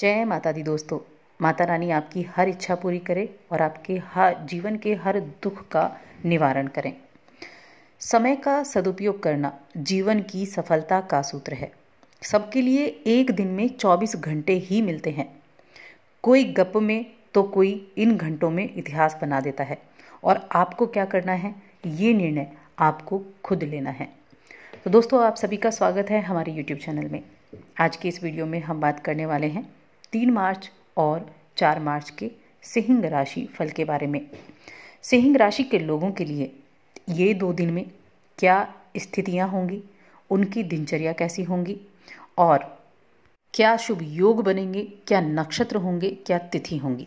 जय माता दी दोस्तों माता रानी आपकी हर इच्छा पूरी करे और आपके हर जीवन के हर दुख का निवारण करें समय का सदुपयोग करना जीवन की सफलता का सूत्र है सबके लिए एक दिन में 24 घंटे ही मिलते हैं कोई गप में तो कोई इन घंटों में इतिहास बना देता है और आपको क्या करना है ये निर्णय आपको खुद लेना है तो दोस्तों आप सभी का स्वागत है हमारे YouTube चैनल में आज के इस वीडियो में हम बात करने वाले हैं तीन मार्च और चार मार्च के सिंह राशि फल के बारे में सिंह राशि के लोगों के लिए ये दो दिन में क्या स्थितियाँ होंगी उनकी दिनचर्या कैसी होंगी और क्या शुभ योग बनेंगे क्या नक्षत्र होंगे क्या तिथि होंगी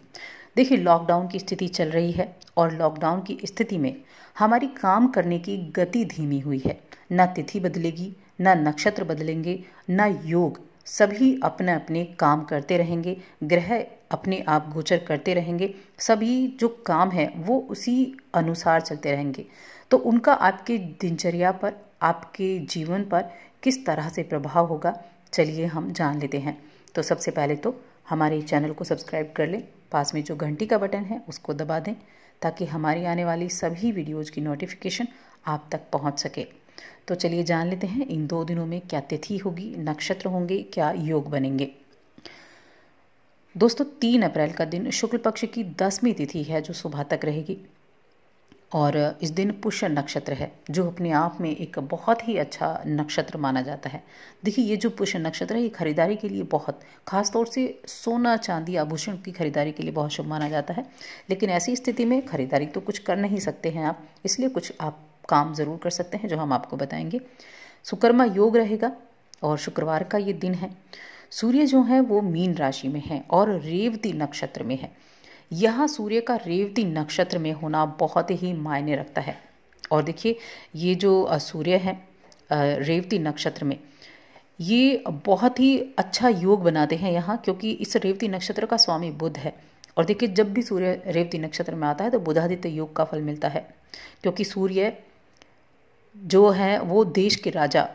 देखिए लॉकडाउन की स्थिति चल रही है और लॉकडाउन की स्थिति में हमारी काम करने की गति धीमी हुई है ना तिथि बदलेगी ना नक्षत्र बदलेंगे ना योग सभी अपने अपने काम करते रहेंगे ग्रह अपने आप गोचर करते रहेंगे सभी जो काम है वो उसी अनुसार चलते रहेंगे तो उनका आपके दिनचर्या पर आपके जीवन पर किस तरह से प्रभाव होगा चलिए हम जान लेते हैं तो सबसे पहले तो हमारे चैनल को सब्सक्राइब कर लें पास में जो घंटी का बटन है उसको दबा दें ताकि हमारी आने वाली सभी वीडियोज़ की नोटिफिकेशन आप तक पहुँच सके तो चलिए जान लेते हैं इन दो दिनों में क्या तिथि होगी नक्षत्र होंगे क्या योग बनेंगे दोस्तों तीन अप्रैल का दिन शुक्ल पक्ष की दसवीं तिथि है जो सुबह तक रहेगी और इस दिन पुष्य नक्षत्र है जो अपने आप में एक बहुत ही अच्छा नक्षत्र माना जाता है देखिए ये जो पुष्य नक्षत्र है ये खरीदारी के लिए बहुत खास तौर से सोना चांदी आभूषण की खरीदारी के लिए बहुत शुभ माना जाता है लेकिन ऐसी स्थिति में खरीदारी तो कुछ कर नहीं सकते हैं आप इसलिए कुछ आप काम ज़रूर कर सकते हैं जो हम आपको बताएंगे सुकर्मा योग रहेगा और शुक्रवार का ये दिन है सूर्य जो है वो मीन राशि में है और रेवती नक्षत्र में है यह सूर्य का रेवती नक्षत्र में होना बहुत ही मायने रखता है और देखिए ये जो सूर्य है रेवती नक्षत्र में ये बहुत ही अच्छा योग बनाते हैं यहाँ क्योंकि इस रेवती नक्षत्र का स्वामी बुध है और देखिए जब भी सूर्य रेवती नक्षत्र में आता है तो बुधादित्य योग का फल मिलता है क्योंकि सूर्य जो हैं वो देश के राजा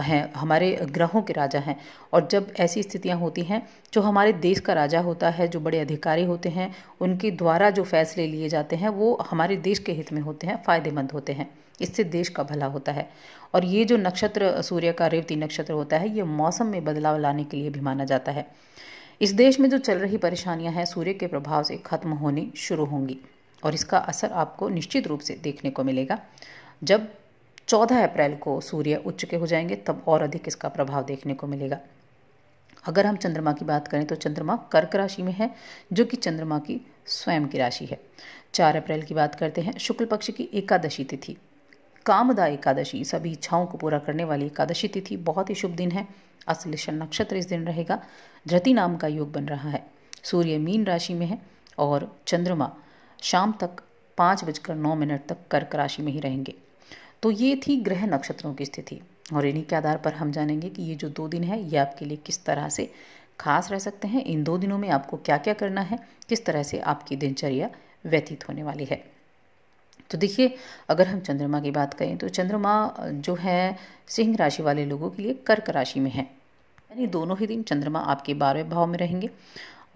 हैं हमारे ग्रहों के राजा हैं और जब ऐसी स्थितियां होती हैं जो हमारे देश का राजा होता है जो बड़े अधिकारी होते हैं उनके द्वारा जो फैसले लिए जाते हैं वो हमारे देश के हित में होते हैं फ़ायदेमंद होते हैं इससे देश का भला होता है और ये जो नक्षत्र सूर्य का रेवती नक्षत्र होता है ये मौसम में बदलाव लाने के लिए भी माना जाता है इस देश में जो चल रही परेशानियां हैं सूर्य के प्रभाव से खत्म होनी शुरू होंगी और इसका असर आपको निश्चित रूप से देखने को मिलेगा जब 14 अप्रैल को सूर्य उच्च के हो जाएंगे तब और अधिक इसका प्रभाव देखने को मिलेगा अगर हम चंद्रमा की बात करें तो चंद्रमा कर्क राशि में है जो कि चंद्रमा की स्वयं की राशि है चार अप्रैल की बात करते हैं शुक्ल पक्ष की एकादशी तिथि कामदा एकादशी सभी इच्छाओं को पूरा करने वाली एकादशी तिथि बहुत ही शुभ दिन है अश्लेषण नक्षत्र इस दिन रहेगा धृति नाम का योग बन रहा है सूर्य मीन राशि में है और चंद्रमा शाम तक पाँच बजकर नौ मिनट तक कर्क राशि में ही रहेंगे तो ये थी ग्रह नक्षत्रों की स्थिति और इन्हीं के आधार पर हम जानेंगे कि ये जो दो दिन है ये आपके लिए किस तरह से खास रह सकते हैं इन दो दिनों में आपको क्या क्या करना है किस तरह से आपकी दिनचर्या व्यतीत होने वाली है तो देखिए अगर हम चंद्रमा की बात करें तो चंद्रमा जो है सिंह राशि वाले लोगों के लिए कर्क राशि में है यानी दोनों ही दिन चंद्रमा आपके बारहवें भाव में रहेंगे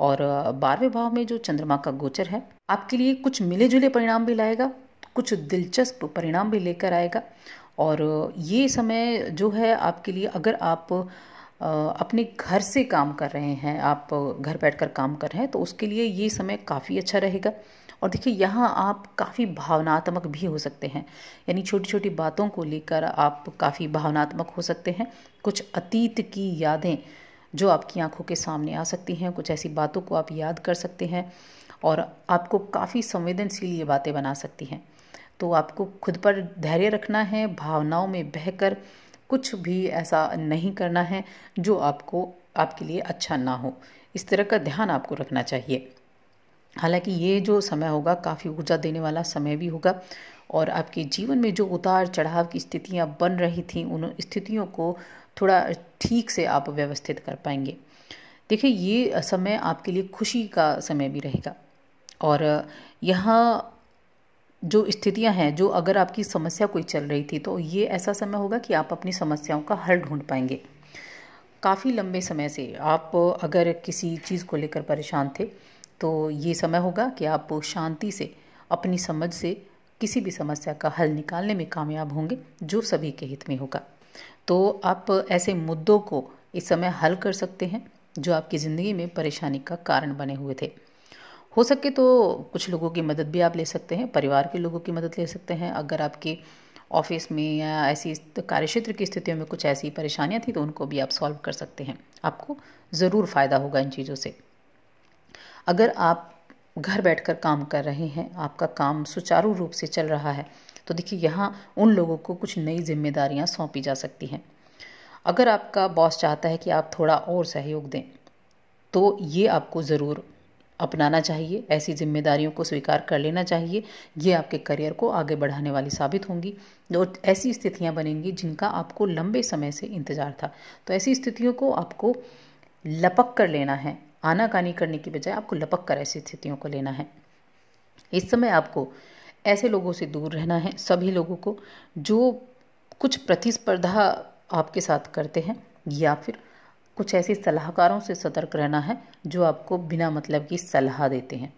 और बारहवें भाव में जो चंद्रमा का गोचर है आपके लिए कुछ मिले जुले परिणाम भी लाएगा कुछ दिलचस्प परिणाम भी लेकर आएगा और ये समय जो है आपके लिए अगर आप अपने घर से काम कर रहे हैं आप घर बैठकर काम कर रहे हैं तो उसके लिए ये समय काफ़ी अच्छा रहेगा और देखिए यहाँ आप काफ़ी भावनात्मक भी हो सकते हैं यानी छोटी छोटी बातों को लेकर आप काफ़ी भावनात्मक हो सकते हैं कुछ अतीत की यादें जो आपकी आंखों के सामने आ सकती हैं कुछ ऐसी बातों को आप याद कर सकते हैं और आपको काफ़ी संवेदनशील ये बातें बना सकती हैं तो आपको खुद पर धैर्य रखना है भावनाओं में बहकर कुछ भी ऐसा नहीं करना है जो आपको आपके लिए अच्छा ना हो इस तरह का ध्यान आपको रखना चाहिए हालांकि ये जो समय होगा काफ़ी ऊर्जा देने वाला समय भी होगा और आपके जीवन में जो उतार चढ़ाव की स्थितियाँ बन रही थी उन स्थितियों को थोड़ा ठीक से आप व्यवस्थित कर पाएंगे देखिए ये समय आपके लिए खुशी का समय भी रहेगा और यहाँ जो स्थितियां हैं जो अगर आपकी समस्या कोई चल रही थी तो ये ऐसा समय होगा कि आप अपनी समस्याओं का हल ढूंढ पाएंगे काफ़ी लंबे समय से आप अगर किसी चीज़ को लेकर परेशान थे तो ये समय होगा कि आप शांति से अपनी समझ से किसी भी समस्या का हल निकालने में कामयाब होंगे जो सभी के हित में होगा तो आप ऐसे मुद्दों को इस समय हल कर सकते हैं जो आपकी ज़िंदगी में परेशानी का कारण बने हुए थे हो सके तो कुछ लोगों की मदद भी आप ले सकते हैं परिवार के लोगों की मदद ले सकते हैं अगर आपके ऑफिस में या ऐसी कार्य क्षेत्र की स्थितियों में कुछ ऐसी परेशानियाँ थी तो उनको भी आप सॉल्व कर सकते हैं आपको ज़रूर फ़ायदा होगा इन चीज़ों से अगर आप घर बैठकर काम कर रहे हैं आपका काम सुचारू रूप से चल रहा है तो देखिए यहाँ उन लोगों को कुछ नई जिम्मेदारियाँ सौंपी जा सकती हैं अगर आपका बॉस चाहता है कि आप थोड़ा और सहयोग दें तो ये आपको ज़रूर अपनाना चाहिए ऐसी जिम्मेदारियों को स्वीकार कर लेना चाहिए ये आपके करियर को आगे बढ़ाने वाली साबित होंगी और ऐसी स्थितियाँ बनेंगी जिनका आपको लंबे समय से इंतज़ार था तो ऐसी स्थितियों को आपको लपक कर लेना है आनाकानी करने की बजाय आपको लपक कर ऐसी स्थितियों को लेना है इस समय आपको ऐसे लोगों से दूर रहना है सभी लोगों को जो कुछ प्रतिस्पर्धा आपके साथ करते हैं या फिर कुछ ऐसे सलाहकारों से सतर्क रहना है जो आपको बिना मतलब की सलाह देते हैं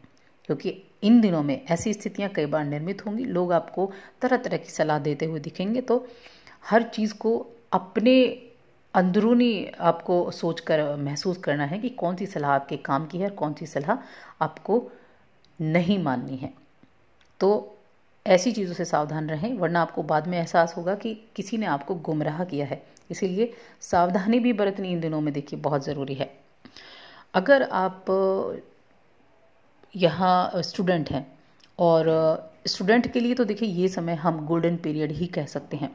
क्योंकि इन दिनों में ऐसी स्थितियां कई बार निर्मित होंगी लोग आपको तरह तरह की सलाह देते हुए दिखेंगे तो हर चीज़ को अपने अंदरूनी आपको सोच कर महसूस करना है कि कौन सी सलाह आपके काम की है और कौन सी सलाह आपको नहीं माननी है तो ऐसी चीज़ों से सावधान रहें वरना आपको बाद में एहसास होगा कि किसी ने आपको गुमराह किया है इसीलिए सावधानी भी बरतनी इन दिनों में देखिए बहुत ज़रूरी है अगर आप यहाँ स्टूडेंट हैं और स्टूडेंट के लिए तो देखिए ये समय हम गोल्डन पीरियड ही कह सकते हैं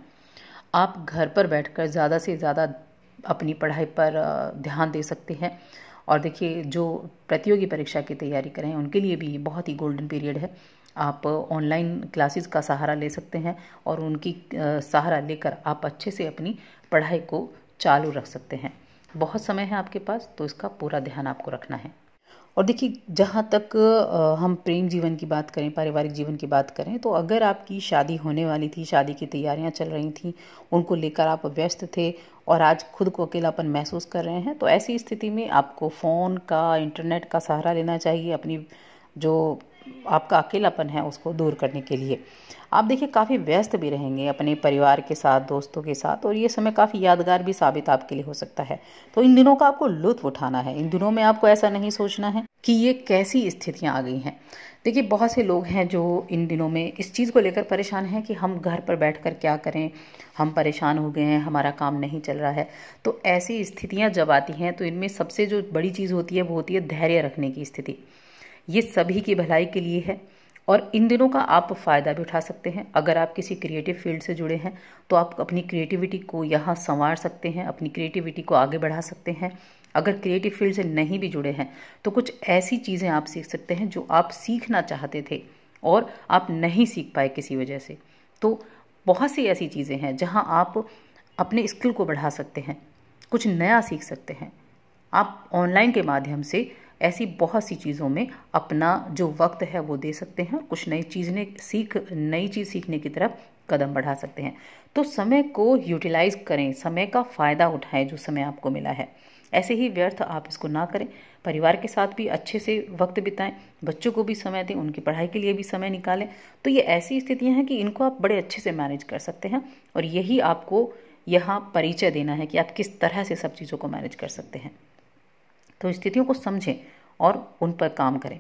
आप घर पर बैठकर ज़्यादा से ज़्यादा अपनी पढ़ाई पर ध्यान दे सकते हैं और देखिए जो प्रतियोगी परीक्षा की तैयारी करें उनके लिए भी ये बहुत ही गोल्डन पीरियड है आप ऑनलाइन क्लासेस का सहारा ले सकते हैं और उनकी सहारा लेकर आप अच्छे से अपनी पढ़ाई को चालू रख सकते हैं बहुत समय है आपके पास तो इसका पूरा ध्यान आपको रखना है और देखिए जहाँ तक हम प्रेम जीवन की बात करें पारिवारिक जीवन की बात करें तो अगर आपकी शादी होने वाली थी शादी की तैयारियाँ चल रही थी उनको लेकर आप व्यस्त थे और आज खुद को अकेलापन महसूस कर रहे हैं तो ऐसी स्थिति में आपको फ़ोन का इंटरनेट का सहारा लेना चाहिए अपनी जो आपका अकेलापन है उसको दूर करने के लिए आप देखिए काफ़ी व्यस्त भी रहेंगे अपने परिवार के साथ दोस्तों के साथ और ये समय काफ़ी यादगार भी साबित आपके लिए हो सकता है तो इन दिनों का आपको लुत्फ उठाना है इन दिनों में आपको ऐसा नहीं सोचना है कि ये कैसी स्थितियाँ आ गई हैं देखिए बहुत से लोग हैं जो इन दिनों में इस चीज़ को लेकर परेशान हैं कि हम घर पर बैठ कर क्या करें हम परेशान हो गए हैं हमारा काम नहीं चल रहा है तो ऐसी स्थितियाँ जब आती हैं तो इनमें सबसे जो बड़ी चीज़ होती है वो होती है धैर्य रखने की स्थिति ये सभी की भलाई के लिए है और इन दिनों का आप फ़ायदा भी उठा सकते हैं अगर आप किसी क्रिएटिव फील्ड से जुड़े हैं तो आप अपनी क्रिएटिविटी को यहाँ संवार सकते हैं अपनी क्रिएटिविटी को आगे बढ़ा सकते हैं अगर क्रिएटिव फील्ड से नहीं भी जुड़े हैं तो कुछ ऐसी चीज़ें आप सीख सकते हैं जो आप सीखना चाहते थे और आप नहीं सीख पाए किसी वजह से तो बहुत सी ऐसी चीज़ें हैं जहाँ आप अपने स्किल को बढ़ा सकते हैं कुछ नया सीख सकते हैं आप ऑनलाइन के माध्यम से ऐसी बहुत सी चीज़ों में अपना जो वक्त है वो दे सकते हैं कुछ नई चीज़ ने सीख नई चीज़ सीखने की तरफ कदम बढ़ा सकते हैं तो समय को यूटिलाइज करें समय का फ़ायदा उठाएं जो समय आपको मिला है ऐसे ही व्यर्थ आप इसको ना करें परिवार के साथ भी अच्छे से वक्त बिताएं बच्चों को भी समय दें उनकी पढ़ाई के लिए भी समय निकालें तो ये ऐसी स्थितियां हैं कि इनको आप बड़े अच्छे से मैनेज कर सकते हैं और यही आपको यहाँ परिचय देना है कि आप किस तरह से सब चीज़ों को मैनेज कर सकते हैं तो स्थितियों को समझें और उन पर काम करें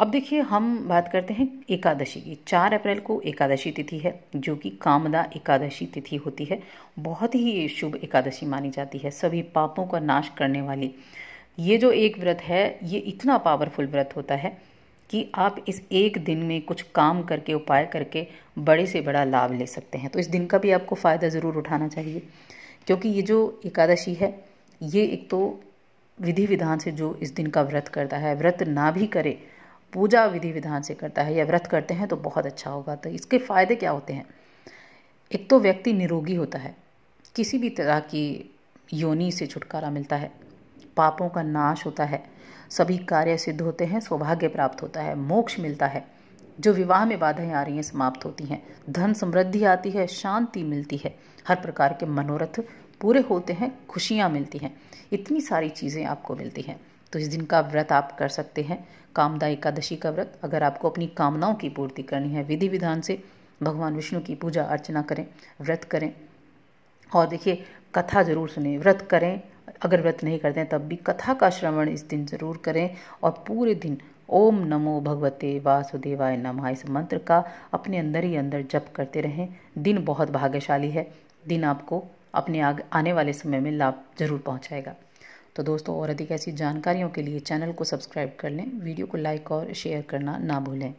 अब देखिए हम बात करते हैं एकादशी की चार अप्रैल को एकादशी तिथि है जो कि कामदा एकादशी तिथि होती है बहुत ही शुभ एकादशी मानी जाती है सभी पापों का नाश करने वाली ये जो एक व्रत है ये इतना पावरफुल व्रत होता है कि आप इस एक दिन में कुछ काम करके उपाय करके बड़े से बड़ा लाभ ले सकते हैं तो इस दिन का भी आपको फ़ायदा ज़रूर उठाना चाहिए क्योंकि ये जो एकादशी है ये एक तो विधि विधान से जो इस दिन का व्रत करता है व्रत ना भी करे पूजा विधि विधान से करता है या व्रत करते हैं तो बहुत अच्छा होगा तो इसके फायदे क्या होते हैं एक तो व्यक्ति निरोगी होता है किसी भी तरह की योनि से छुटकारा मिलता है पापों का नाश होता है सभी कार्य सिद्ध होते हैं सौभाग्य प्राप्त होता है मोक्ष मिलता है जो विवाह में बाधाएं आ रही हैं समाप्त होती हैं धन समृद्धि आती है शांति मिलती है हर प्रकार के मनोरथ पूरे होते हैं खुशियाँ मिलती हैं इतनी सारी चीज़ें आपको मिलती हैं तो इस दिन का व्रत आप कर सकते हैं कामदा एकादशी का व्रत अगर आपको अपनी कामनाओं की पूर्ति करनी है विधि विधान से भगवान विष्णु की पूजा अर्चना करें व्रत करें और देखिए कथा जरूर सुने व्रत करें अगर व्रत नहीं करते हैं तब भी कथा का श्रवण इस दिन ज़रूर करें और पूरे दिन ओम नमो भगवते वासुदेवाय नमः इस मंत्र का अपने अंदर ही अंदर जप करते रहें दिन बहुत भाग्यशाली है दिन आपको अपने आग, आने वाले समय में लाभ जरूर पहुंचाएगा तो दोस्तों और अधिक ऐसी जानकारियों के लिए चैनल को सब्सक्राइब कर लें वीडियो को लाइक और शेयर करना ना भूलें